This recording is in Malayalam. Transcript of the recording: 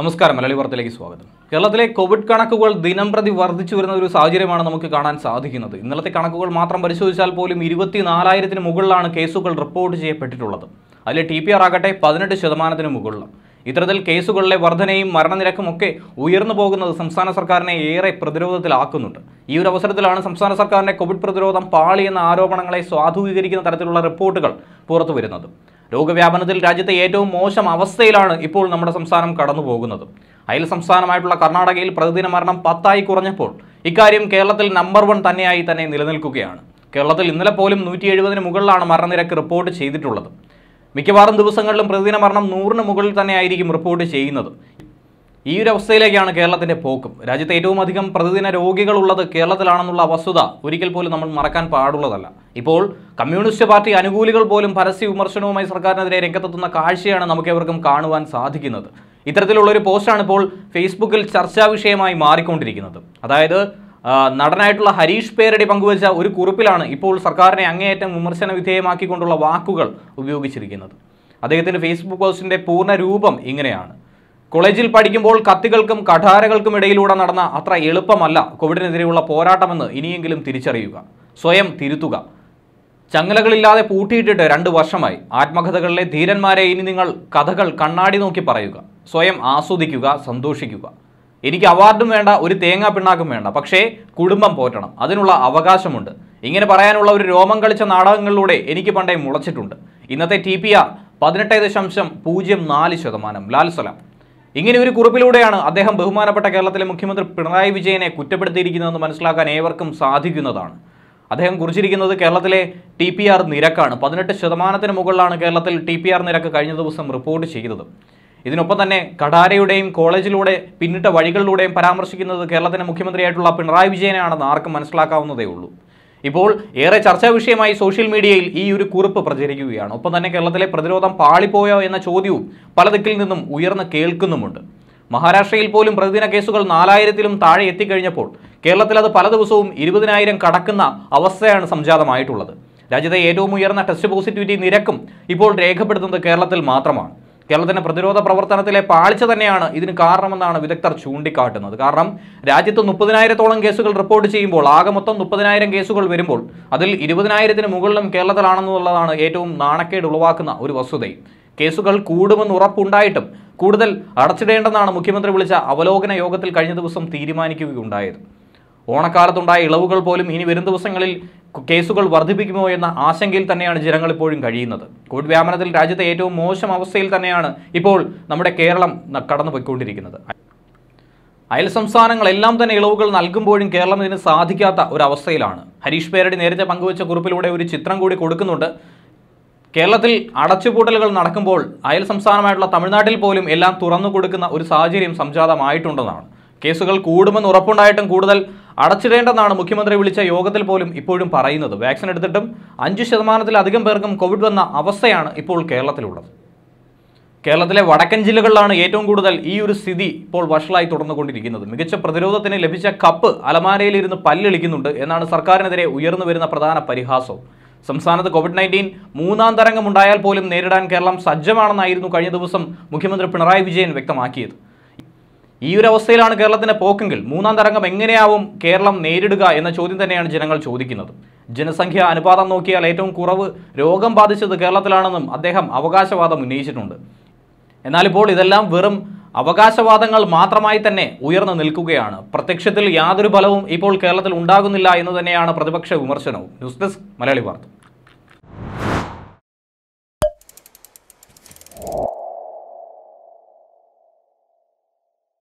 നമസ്കാരം മലയാളി വാർത്തയിലേക്ക് സ്വാഗതം കേരളത്തിലെ കോവിഡ് കണക്കുകൾ ദിനം പ്രതി വർദ്ധിച്ചു വരുന്ന ഒരു സാഹചര്യമാണ് നമുക്ക് കാണാൻ സാധിക്കുന്നത് ഇന്നലത്തെ കണക്കുകൾ മാത്രം പരിശോധിച്ചാൽ പോലും ഇരുപത്തിനാലായിരത്തിന് മുകളിലാണ് കേസുകൾ റിപ്പോർട്ട് ചെയ്യപ്പെട്ടിട്ടുള്ളത് അതിൽ ടി പി ആർ ആകട്ടെ പതിനെട്ട് ശതമാനത്തിന് മുകളിലാണ് ഇത്തരത്തിൽ കേസുകളിലെ വർധനയും മരണനിരക്കും ഒക്കെ ഉയർന്നു പോകുന്നത് സംസ്ഥാന സർക്കാരിനെ ഏറെ പ്രതിരോധത്തിലാക്കുന്നുണ്ട് ഈ ഒരു അവസരത്തിലാണ് സംസ്ഥാന സർക്കാരിൻ്റെ കോവിഡ് പ്രതിരോധം പാളി എന്ന ആരോപണങ്ങളെ സ്വാധീകരിക്കുന്ന തരത്തിലുള്ള റിപ്പോർട്ടുകൾ പുറത്തു വരുന്നത് രോഗവ്യാപനത്തിൽ രാജ്യത്തെ ഏറ്റവും മോശം അവസ്ഥയിലാണ് ഇപ്പോൾ നമ്മുടെ സംസ്ഥാനം കടന്നു പോകുന്നത് അയൽ സംസ്ഥാനമായിട്ടുള്ള കർണാടകയിൽ പ്രതിദിന മരണം പത്തായി കുറഞ്ഞപ്പോൾ ഇക്കാര്യം കേരളത്തിൽ നമ്പർ വൺ തന്നെയായി തന്നെ നിലനിൽക്കുകയാണ് കേരളത്തിൽ ഇന്നലെ പോലും നൂറ്റി എഴുപതിന് മുകളിലാണ് മരണനിരക്ക് റിപ്പോർട്ട് ചെയ്തിട്ടുള്ളത് മിക്കവാറും ദിവസങ്ങളിലും പ്രതിദിന മരണം നൂറിന് മുകളിൽ തന്നെയായിരിക്കും റിപ്പോർട്ട് ചെയ്യുന്നത് ഈ ഒരു അവസ്ഥയിലേക്കാണ് കേരളത്തിന്റെ പോക്കും രാജ്യത്ത് ഏറ്റവും അധികം പ്രതിദിന രോഗികളുള്ളത് കേരളത്തിലാണെന്നുള്ള വസ്തുത ഒരിക്കൽ പോലും നമ്മൾ മറക്കാൻ പാടുള്ളതല്ല ഇപ്പോൾ കമ്മ്യൂണിസ്റ്റ് പാർട്ടി അനുകൂലികൾ പോലും പരസ്യ വിമർശനവുമായി സർക്കാരിനെതിരെ രംഗത്തെത്തുന്ന കാഴ്ചയാണ് നമുക്കേവർക്കും കാണുവാൻ സാധിക്കുന്നത് ഇത്തരത്തിലുള്ള ഒരു പോസ്റ്റാണ് ഇപ്പോൾ ഫേസ്ബുക്കിൽ ചർച്ചാ വിഷയമായി മാറിക്കൊണ്ടിരിക്കുന്നത് അതായത് നടനായിട്ടുള്ള ഹരീഷ് പേരടി പങ്കുവച്ച ഒരു കുറിപ്പിലാണ് ഇപ്പോൾ സർക്കാരിനെ അങ്ങേയറ്റം വിമർശന വിധേയമാക്കിക്കൊണ്ടുള്ള വാക്കുകൾ ഉപയോഗിച്ചിരിക്കുന്നത് അദ്ദേഹത്തിൻ്റെ ഫേസ്ബുക്ക് പോസ്റ്റിൻ്റെ പൂർണ്ണ രൂപം ഇങ്ങനെയാണ് കോളേജിൽ പഠിക്കുമ്പോൾ കത്തികൾക്കും കഠാരകൾക്കും ഇടയിലൂടെ നടന്ന അത്ര എളുപ്പമല്ല കോവിഡിനെതിരെയുള്ള പോരാട്ടമെന്ന് ഇനിയെങ്കിലും തിരിച്ചറിയുക സ്വയം തിരുത്തുക ചങ്ങലകളില്ലാതെ പൂട്ടിയിട്ടിട്ട് രണ്ട് വർഷമായി ആത്മകഥകളിലെ ധീരന്മാരെ ഇനി നിങ്ങൾ കഥകൾ കണ്ണാടി നോക്കി പറയുക സ്വയം ആസ്വദിക്കുക സന്തോഷിക്കുക എനിക്ക് അവാർഡും വേണ്ട ഒരു തേങ്ങാ പിണ്ണാക്കും വേണ്ട പക്ഷേ കുടുംബം പോറ്റണം അതിനുള്ള അവകാശമുണ്ട് ഇങ്ങനെ പറയാനുള്ള ഒരു രോമം കളിച്ച നാടകങ്ങളിലൂടെ എനിക്ക് പണ്ടേ മുളച്ചിട്ടുണ്ട് ഇന്നത്തെ ടി പി ആർ പതിനെട്ട് ദശാംശം പൂജ്യം നാല് ശതമാനം ലാൽ സലാം ഇങ്ങനെ ഒരു കുറിപ്പിലൂടെയാണ് അദ്ദേഹം ബഹുമാനപ്പെട്ട കേരളത്തിലെ മുഖ്യമന്ത്രി പിണറായി വിജയനെ കുറ്റപ്പെടുത്തിയിരിക്കുന്നതെന്ന് മനസ്സിലാക്കാൻ ഏവർക്കും സാധിക്കുന്നതാണ് അദ്ദേഹം കുറിച്ചിരിക്കുന്നത് കേരളത്തിലെ ടി പി ആർ നിരക്കാണ് പതിനെട്ട് ശതമാനത്തിന് മുകളിലാണ് കേരളത്തിൽ ടി പി ആർ നിരക്ക് കഴിഞ്ഞ ദിവസം റിപ്പോർട്ട് ചെയ്തത് ഇതിനൊപ്പം തന്നെ കടാരയുടെയും കോളേജിലൂടെ പിന്നിട്ട വഴികളിലൂടെയും പരാമർശിക്കുന്നത് കേരളത്തിൻ്റെ മുഖ്യമന്ത്രിയായിട്ടുള്ള പിണറായി വിജയനാണെന്ന് ആർക്കും മനസ്സിലാക്കാവുന്നതേ ഉള്ളൂ ഇപ്പോൾ ഏറെ ചർച്ചാ വിഷയമായി സോഷ്യൽ മീഡിയയിൽ ഈ ഒരു കുറിപ്പ് പ്രചരിക്കുകയാണ് ഒപ്പം തന്നെ കേരളത്തിലെ പ്രതിരോധം പാളിപ്പോയോ എന്ന ചോദ്യവും പല ദിക്കിൽ നിന്നും ഉയർന്ന് കേൾക്കുന്നുമുണ്ട് മഹാരാഷ്ട്രയിൽ പോലും പ്രതിദിന കേസുകൾ നാലായിരത്തിലും താഴെ എത്തിക്കഴിഞ്ഞപ്പോൾ കേരളത്തിൽ അത് പല ദിവസവും ഇരുപതിനായിരം കടക്കുന്ന അവസ്ഥയാണ് സംജാതമായിട്ടുള്ളത് രാജ്യത്തെ ഏറ്റവും ഉയർന്ന ടെസ്റ്റ് പോസിറ്റിവിറ്റി നിരക്കും ഇപ്പോൾ രേഖപ്പെടുത്തുന്നത് കേരളത്തിൽ മാത്രമാണ് കേരളത്തിൻ്റെ പ്രതിരോധ പ്രവർത്തനത്തിലെ പാളിച്ച തന്നെയാണ് ഇതിന് കാരണമെന്നാണ് വിദഗ്ധർ ചൂണ്ടിക്കാട്ടുന്നത് കാരണം രാജ്യത്ത് മുപ്പതിനായിരത്തോളം കേസുകൾ റിപ്പോർട്ട് ചെയ്യുമ്പോൾ ആകെ മൊത്തം മുപ്പതിനായിരം കേസുകൾ വരുമ്പോൾ അതിൽ ഇരുപതിനായിരത്തിന് മുകളിലും കേരളത്തിലാണെന്നുള്ളതാണ് ഏറ്റവും നാണക്കേട് ഉളവാക്കുന്ന ഒരു വസ്തുതയും കേസുകൾ കൂടുമെന്ന് ഉറപ്പുണ്ടായിട്ടും കൂടുതൽ അടച്ചിടേണ്ടെന്നാണ് മുഖ്യമന്ത്രി വിളിച്ച അവലോകന യോഗത്തിൽ കഴിഞ്ഞ ദിവസം തീരുമാനിക്കുകയുണ്ടായത് ഓണക്കാലത്തുണ്ടായ ഇളവുകൾ പോലും ഇനി വരും ദിവസങ്ങളിൽ കേസുകൾ വർദ്ധിപ്പിക്കുമോ എന്ന ആശങ്കയിൽ തന്നെയാണ് ജനങ്ങൾ ഇപ്പോഴും കഴിയുന്നത് കോവിഡ് വ്യാപനത്തിൽ രാജ്യത്തെ ഏറ്റവും മോശം അവസ്ഥയിൽ തന്നെയാണ് ഇപ്പോൾ നമ്മുടെ കേരളം കടന്നുപോയിക്കൊണ്ടിരിക്കുന്നത് അയൽ സംസ്ഥാനങ്ങളെല്ലാം തന്നെ ഇളവുകൾ നൽകുമ്പോഴും കേരളം ഇതിന് സാധിക്കാത്ത ഒരവസ്ഥയിലാണ് ഹരീഷ് പേരടി നേരത്തെ പങ്കുവച്ച കുറിപ്പിലൂടെ ഒരു ചിത്രം കൂടി കൊടുക്കുന്നുണ്ട് കേരളത്തിൽ അടച്ചുപൂട്ടലുകൾ നടക്കുമ്പോൾ അയൽ സംസ്ഥാനമായിട്ടുള്ള തമിഴ്നാട്ടിൽ പോലും എല്ലാം തുറന്നു കൊടുക്കുന്ന ഒരു സാഹചര്യം സംജാതമായിട്ടുണ്ടെന്നാണ് കേസുകൾ കൂടുമെന്ന് ഉറപ്പുണ്ടായിട്ടും കൂടുതൽ അടച്ചിടേണ്ടെന്നാണ് മുഖ്യമന്ത്രി വിളിച്ച യോഗത്തിൽ പോലും ഇപ്പോഴും പറയുന്നത് വാക്സിൻ എടുത്തിട്ടും അഞ്ച് ശതമാനത്തിലധികം പേർക്കും കോവിഡ് വന്ന അവസ്ഥയാണ് ഇപ്പോൾ കേരളത്തിലുള്ളത് കേരളത്തിലെ വടക്കൻ ജില്ലകളിലാണ് ഏറ്റവും കൂടുതൽ ഈ ഒരു സ്ഥിതി ഇപ്പോൾ വഷളായി തുടർന്നുകൊണ്ടിരിക്കുന്നത് മികച്ച പ്രതിരോധത്തിന് ലഭിച്ച കപ്പ് അലമാരയിലിരുന്ന് പല്ലിളിക്കുന്നുണ്ട് എന്നാണ് സർക്കാരിനെതിരെ ഉയർന്നു വരുന്ന പ്രധാന പരിഹാസം സംസ്ഥാനത്ത് കോവിഡ് നയൻറ്റീൻ മൂന്നാം ഉണ്ടായാൽ പോലും നേരിടാൻ കേരളം സജ്ജമാണെന്നായിരുന്നു കഴിഞ്ഞ ദിവസം മുഖ്യമന്ത്രി പിണറായി വിജയൻ വ്യക്തമാക്കിയത് ഈ ഒരു അവസ്ഥയിലാണ് കേരളത്തിന്റെ പോക്കെങ്കിൽ മൂന്നാം തരംഗം എങ്ങനെയാവും കേരളം നേരിടുക എന്ന ചോദ്യം തന്നെയാണ് ജനങ്ങൾ ചോദിക്കുന്നത് ജനസംഖ്യ അനുപാതം നോക്കിയാൽ ഏറ്റവും കുറവ് രോഗം ബാധിച്ചത് കേരളത്തിലാണെന്നും അദ്ദേഹം അവകാശവാദം ഉന്നയിച്ചിട്ടുണ്ട് എന്നാൽ ഇപ്പോൾ ഇതെല്ലാം വെറും അവകാശവാദങ്ങൾ മാത്രമായി തന്നെ ഉയർന്നു നിൽക്കുകയാണ് പ്രത്യക്ഷത്തിൽ യാതൊരു ഫലവും ഇപ്പോൾ കേരളത്തിൽ ഉണ്ടാകുന്നില്ല എന്ന് തന്നെയാണ് പ്രതിപക്ഷ വിമർശനവും ന്യൂസ് ഡെസ്ക് മലയാളി വാർത്ത